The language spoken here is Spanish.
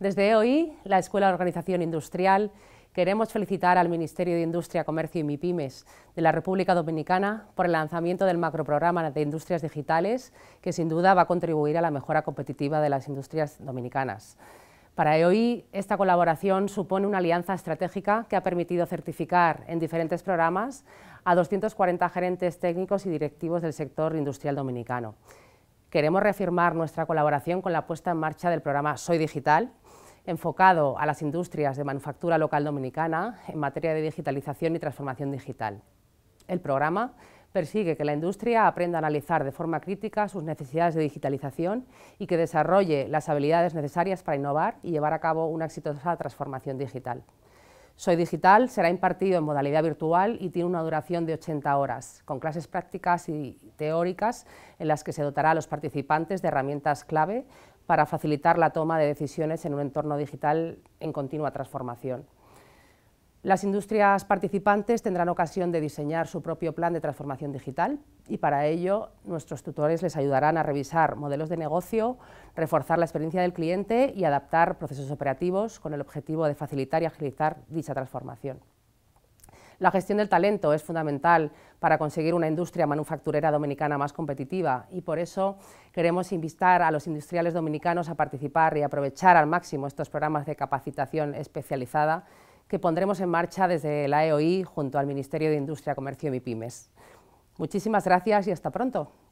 Desde hoy, la Escuela de Organización Industrial queremos felicitar al Ministerio de Industria, Comercio y MIPIMES de la República Dominicana por el lanzamiento del macroprograma de industrias digitales, que sin duda va a contribuir a la mejora competitiva de las industrias dominicanas. Para hoy, esta colaboración supone una alianza estratégica que ha permitido certificar en diferentes programas a 240 gerentes técnicos y directivos del sector industrial dominicano. Queremos reafirmar nuestra colaboración con la puesta en marcha del programa Soy Digital, enfocado a las industrias de manufactura local dominicana en materia de digitalización y transformación digital. El programa persigue que la industria aprenda a analizar de forma crítica sus necesidades de digitalización y que desarrolle las habilidades necesarias para innovar y llevar a cabo una exitosa transformación digital. Soy Digital será impartido en modalidad virtual y tiene una duración de 80 horas, con clases prácticas y teóricas en las que se dotará a los participantes de herramientas clave para facilitar la toma de decisiones en un entorno digital en continua transformación. Las industrias participantes tendrán ocasión de diseñar su propio plan de transformación digital y para ello nuestros tutores les ayudarán a revisar modelos de negocio, reforzar la experiencia del cliente y adaptar procesos operativos con el objetivo de facilitar y agilizar dicha transformación. La gestión del talento es fundamental para conseguir una industria manufacturera dominicana más competitiva y por eso queremos invitar a los industriales dominicanos a participar y aprovechar al máximo estos programas de capacitación especializada que pondremos en marcha desde la EOI junto al Ministerio de Industria, Comercio y MIPIMES. Muchísimas gracias y hasta pronto.